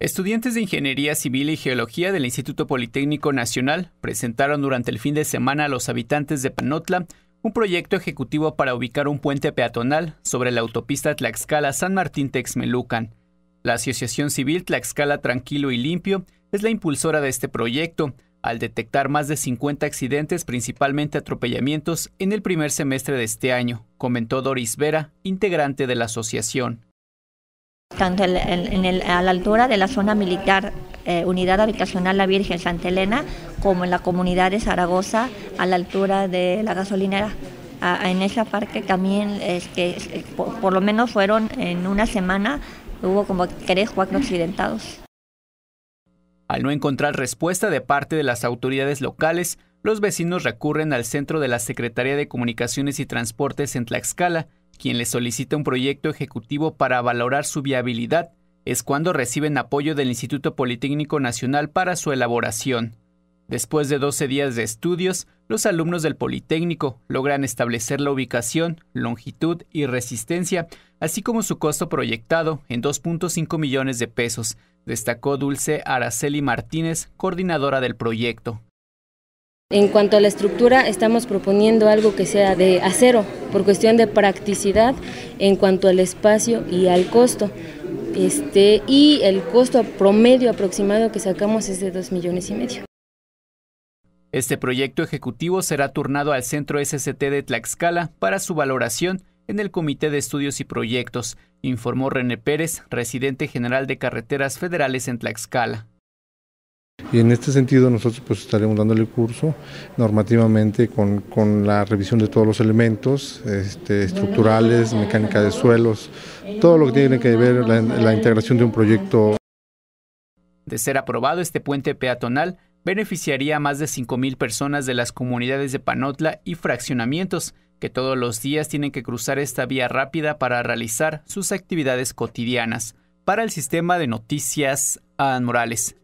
Estudiantes de Ingeniería Civil y Geología del Instituto Politécnico Nacional presentaron durante el fin de semana a los habitantes de Panotla un proyecto ejecutivo para ubicar un puente peatonal sobre la autopista Tlaxcala San Martín Texmelucan. La Asociación Civil Tlaxcala Tranquilo y Limpio es la impulsora de este proyecto, al detectar más de 50 accidentes, principalmente atropellamientos, en el primer semestre de este año, comentó Doris Vera, integrante de la asociación tanto a la altura de la zona militar eh, Unidad Habitacional La Virgen Santa Elena, como en la comunidad de Zaragoza, a la altura de la gasolinera. en esa parte también, es que, eh, por, lo menos fueron en una semana, hubo como tres, cuatro accidentados. Al no encontrar respuesta de parte de las autoridades locales, los vecinos recurren al centro de la Secretaría de Comunicaciones y Transportes en Tlaxcala, quien les solicita un proyecto ejecutivo para valorar su viabilidad, es cuando reciben apoyo del Instituto Politécnico Nacional para su elaboración. Después de 12 días de estudios, los alumnos del Politécnico logran establecer la ubicación, longitud y resistencia, así como su costo proyectado en 2.5 millones de pesos, destacó Dulce Araceli Martínez, coordinadora del proyecto. En cuanto a la estructura, estamos proponiendo algo que sea de acero, por cuestión de practicidad en cuanto al espacio y al costo. Este, y el costo promedio aproximado que sacamos es de 2 millones y medio. Este proyecto ejecutivo será turnado al Centro SCT de Tlaxcala para su valoración en el Comité de Estudios y Proyectos, informó René Pérez, residente general de Carreteras Federales en Tlaxcala. Y en este sentido nosotros pues estaremos dándole curso normativamente con, con la revisión de todos los elementos este, estructurales, mecánica de suelos, todo lo que tiene que ver la, la integración de un proyecto. De ser aprobado este puente peatonal, beneficiaría a más de 5.000 personas de las comunidades de Panotla y fraccionamientos, que todos los días tienen que cruzar esta vía rápida para realizar sus actividades cotidianas. Para el sistema de noticias, Adán Morales.